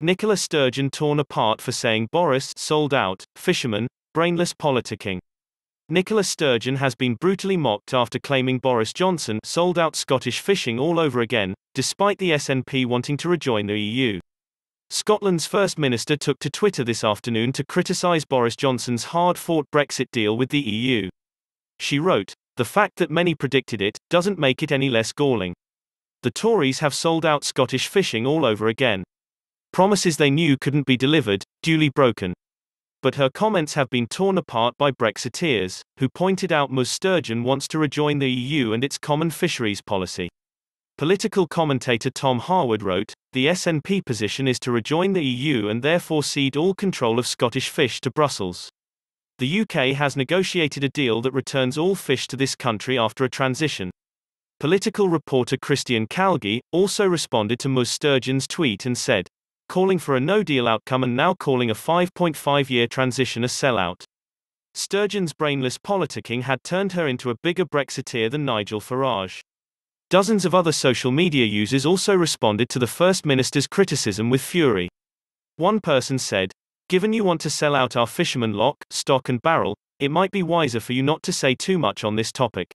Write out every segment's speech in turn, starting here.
Nicola Sturgeon torn apart for saying Boris sold out, fisherman, brainless politicking. Nicola Sturgeon has been brutally mocked after claiming Boris Johnson sold out Scottish fishing all over again, despite the SNP wanting to rejoin the EU. Scotland's First Minister took to Twitter this afternoon to criticise Boris Johnson's hard fought Brexit deal with the EU. She wrote, The fact that many predicted it doesn't make it any less galling. The Tories have sold out Scottish fishing all over again. Promises they knew couldn't be delivered, duly broken. But her comments have been torn apart by Brexiteers, who pointed out Ms Sturgeon wants to rejoin the EU and its common fisheries policy. Political commentator Tom Harwood wrote, The SNP position is to rejoin the EU and therefore cede all control of Scottish fish to Brussels. The UK has negotiated a deal that returns all fish to this country after a transition. Political reporter Christian Calgi also responded to Ms Sturgeon's tweet and said, calling for a no-deal outcome and now calling a 5.5-year transition a sellout. Sturgeon's brainless politicking had turned her into a bigger Brexiteer than Nigel Farage. Dozens of other social media users also responded to the First Minister's criticism with fury. One person said, Given you want to sell out our fishermen lock, stock, and barrel, it might be wiser for you not to say too much on this topic.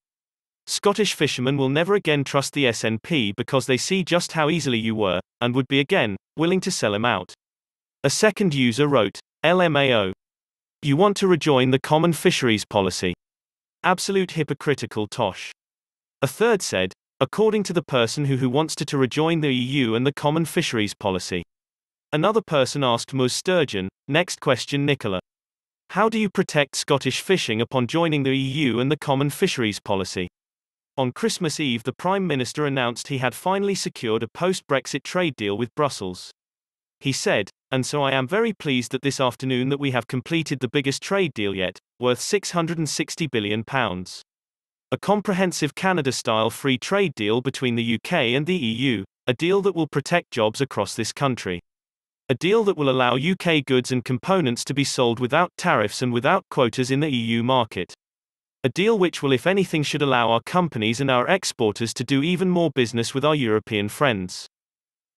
Scottish fishermen will never again trust the SNP because they see just how easily you were, and would be again, willing to sell him out. A second user wrote, LMAO. You want to rejoin the common fisheries policy. Absolute hypocritical tosh. A third said, according to the person who who wants to, to rejoin the EU and the common fisheries policy. Another person asked Ms Sturgeon, next question Nicola. How do you protect Scottish fishing upon joining the EU and the common fisheries policy? On Christmas Eve, the Prime Minister announced he had finally secured a post Brexit trade deal with Brussels. He said, and so I am very pleased that this afternoon that we have completed the biggest trade deal yet, worth £660 billion. A comprehensive Canada-style free trade deal between the UK and the EU, a deal that will protect jobs across this country. A deal that will allow UK goods and components to be sold without tariffs and without quotas in the EU market. A deal which will, if anything, should allow our companies and our exporters to do even more business with our European friends.